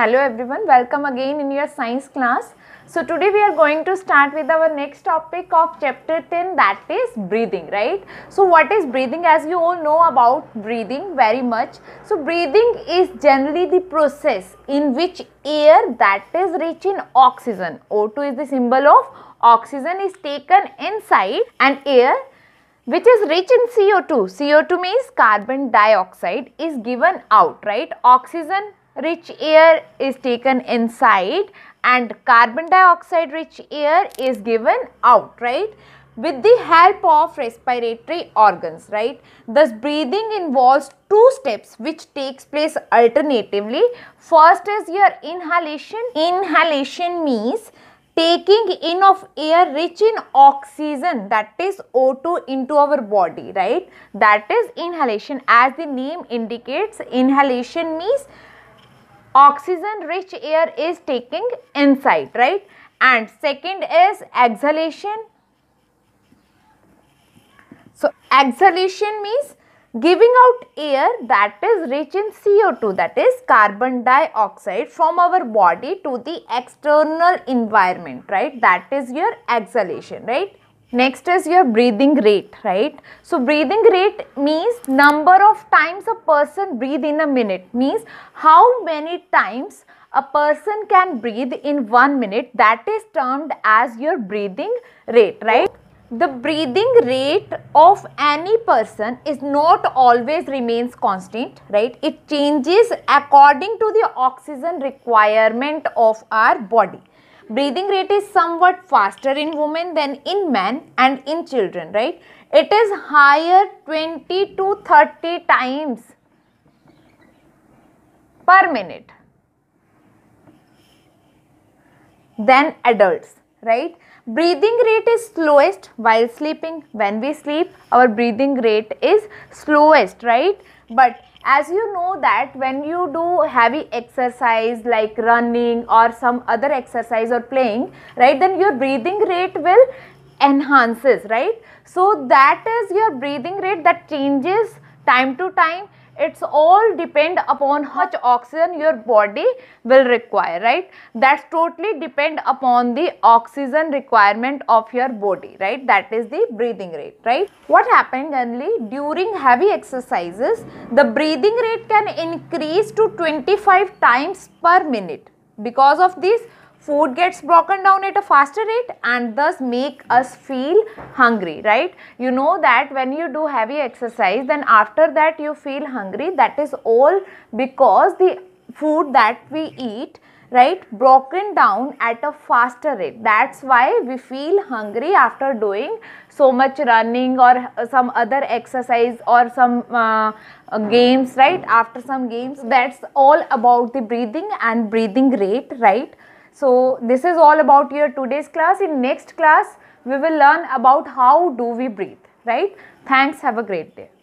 Hello everyone, welcome again in your science class. So today we are going to start with our next topic of chapter 10 that is breathing, right? So what is breathing? As you all know about breathing very much. So breathing is generally the process in which air that is rich in oxygen, O2 is the symbol of oxygen is taken inside and air which is rich in CO2. CO2 means carbon dioxide is given out, right? Oxygen rich air is taken inside and carbon dioxide rich air is given out, right? With the help of respiratory organs, right? Thus, breathing involves two steps which takes place alternatively. First is your inhalation. Inhalation means taking in of air rich in oxygen that is O2 into our body, right? That is inhalation. As the name indicates, inhalation means oxygen rich air is taking inside right and second is exhalation so exhalation means giving out air that is rich in CO2 that is carbon dioxide from our body to the external environment right that is your exhalation right Next is your breathing rate, right? So breathing rate means number of times a person breathe in a minute means how many times a person can breathe in one minute that is termed as your breathing rate, right? The breathing rate of any person is not always remains constant, right? It changes according to the oxygen requirement of our body breathing rate is somewhat faster in women than in men and in children, right? It is higher 20 to 30 times per minute than adults right? Breathing rate is slowest while sleeping. When we sleep, our breathing rate is slowest, right? But as you know that when you do heavy exercise like running or some other exercise or playing, right, then your breathing rate will enhances, right? So that is your breathing rate that changes time to time it's all depend upon how much oxygen your body will require right that's totally depend upon the oxygen requirement of your body right that is the breathing rate right what happens generally during heavy exercises the breathing rate can increase to 25 times per minute because of this food gets broken down at a faster rate and thus make us feel hungry right you know that when you do heavy exercise then after that you feel hungry that is all because the food that we eat right broken down at a faster rate that's why we feel hungry after doing so much running or uh, some other exercise or some uh, uh, games right after some games that's all about the breathing and breathing rate right so this is all about your today's class. In next class, we will learn about how do we breathe, right? Thanks. Have a great day.